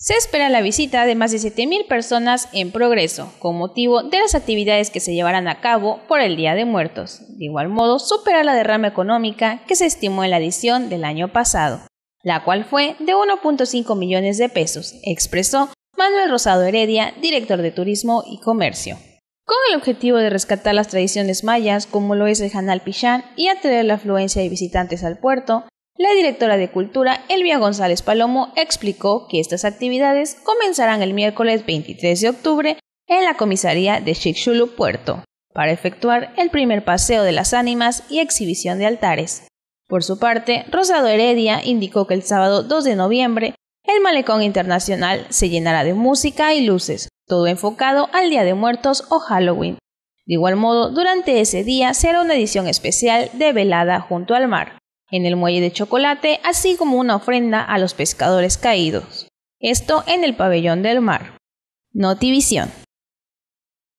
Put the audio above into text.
Se espera la visita de más de 7.000 personas en progreso, con motivo de las actividades que se llevarán a cabo por el Día de Muertos. De igual modo, supera la derrama económica que se estimó en la edición del año pasado, la cual fue de 1.5 millones de pesos, expresó Manuel Rosado Heredia, director de Turismo y Comercio. Con el objetivo de rescatar las tradiciones mayas, como lo es el Hanal Pichán, y atraer la afluencia de visitantes al puerto, la directora de Cultura, Elvia González Palomo, explicó que estas actividades comenzarán el miércoles 23 de octubre en la comisaría de Chicxulub Puerto, para efectuar el primer paseo de las ánimas y exhibición de altares. Por su parte, Rosado Heredia indicó que el sábado 2 de noviembre el malecón internacional se llenará de música y luces, todo enfocado al Día de Muertos o Halloween. De igual modo, durante ese día será una edición especial de velada junto al mar en el muelle de chocolate, así como una ofrenda a los pescadores caídos. Esto en el pabellón del mar. Notivisión.